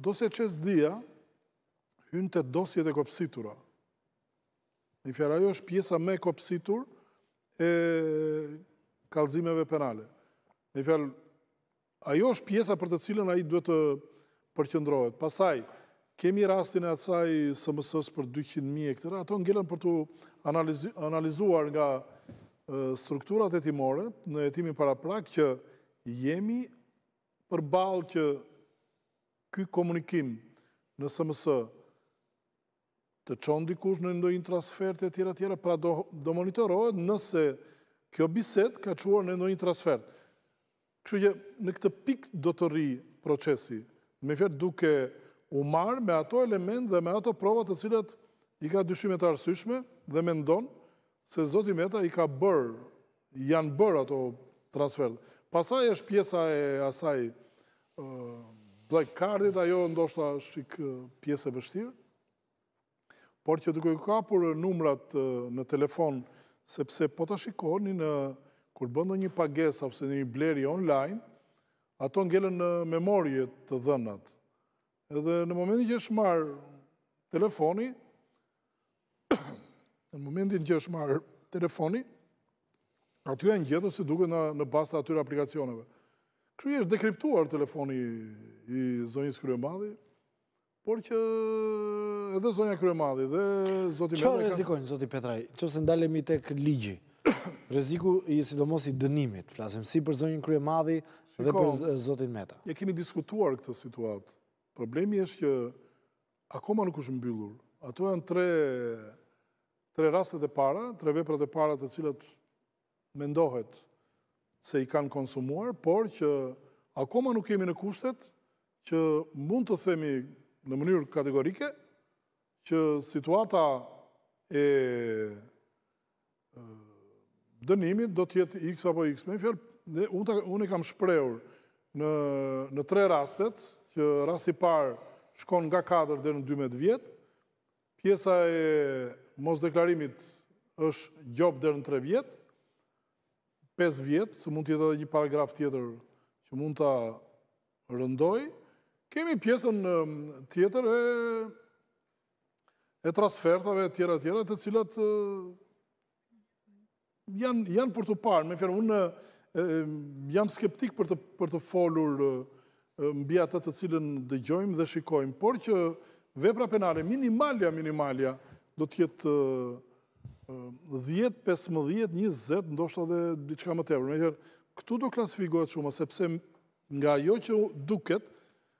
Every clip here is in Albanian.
Dosje që zdia, hynë të dosjet e kopsitura. Një fjara jo është pjesa me kopsitur e kalzimeve penale. Një fjara, ajo është pjesa për të cilën a i duhet të përqëndrohet. Pasaj, kemi rastin e atësaj së mësës për 200.000 e këtëra, ato në për të analizuar nga strukturat e timore, në jetimi para prak, që jemi për balë që ky komunikim në SMS të qonë dikush në ndojnë transfert e tjera tjera, pra do, monitorohet nëse kjo biset ka quar në ndojnë transfert. Kështu që në këtë pik do të ri procesi, me fjerë duke u marë me ato element dhe me ato provat të cilat i ka dyshime të arsyshme dhe me ndonë se Zoti Meta i ka bërë, janë bërë ato transfert. Pasaj është pjesa e asaj dhe kardit ajo ndoshta shik pjesë e vështirë, por që duke kapur numrat në telefon, sepse po të shikoni në kur bëndo një pages ose një bleri online, ato ngellen në memorje të dhënat. Edhe në momentin që është marë telefoni, në momentin që është marë telefoni, aty e në gjithë se duke në, në basta atyre aplikacioneve. Që i është dekriptuar telefoni i zonjës kryemadhi, por që edhe zonja kryemadhi dhe zoti Meta... Qa rezikojnë, zoti Petraj? Që se ndalemi të këtë ligji? Reziku i sidomos i dënimit, flasim si për zonjën kryemadhi dhe për zotin Meta. ja kemi diskutuar këtë situatë. Problemi është që akoma nuk është mbyllur. Ato janë tre, tre rastet e para, tre veprat e para të cilat mendohet se i kanë konsumuar, por që akoma nuk kemi në kushtet që mund të themi në mënyrë kategorike që situata e dënimit do të jetë x apo x më fjalë unë unë kam shprehur në në tre rastet që rasti i parë shkon nga 4 deri në 12 vjet pjesa e mos deklarimit është gjop deri në 3 vjet 5 vjetë, se mund tjetë edhe një paragraf tjetër që mund të rëndoj, kemi pjesën tjetër e, e transfertave tjera tjera të cilat janë, janë për të parë. Me fjerë, unë jam skeptik për të, për të folur mbi atë të cilën dëgjojmë dhe shikojmë, por që vepra penale, minimalja, minimalja, do tjetë 10, 15, 20, ndoshta dhe diçka më tepër. Megjithëse këtu do klasifikohet shumë sepse nga ajo që duket,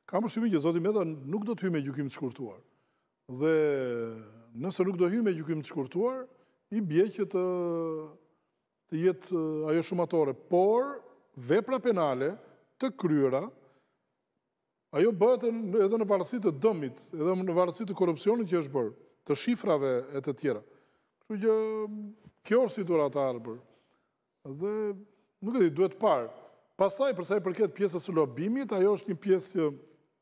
kam përshtypjen që Zoti Meta nuk do të hymë me gjykim të shkurtuar. Dhe nëse nuk do hymë me gjykim të shkurtuar, i bie që të të jetë eh, ajo shumatore, por vepra penale të kryera Ajo bëhet edhe në varësi të dëmit, edhe në varësi të korrupsionit që është bërë, të shifrave e të tjera. Kjo që kjo është situata e Dhe nuk e di, duhet parë. Pastaj përsa i përket pjesës së lobimit, ajo është një pjesë që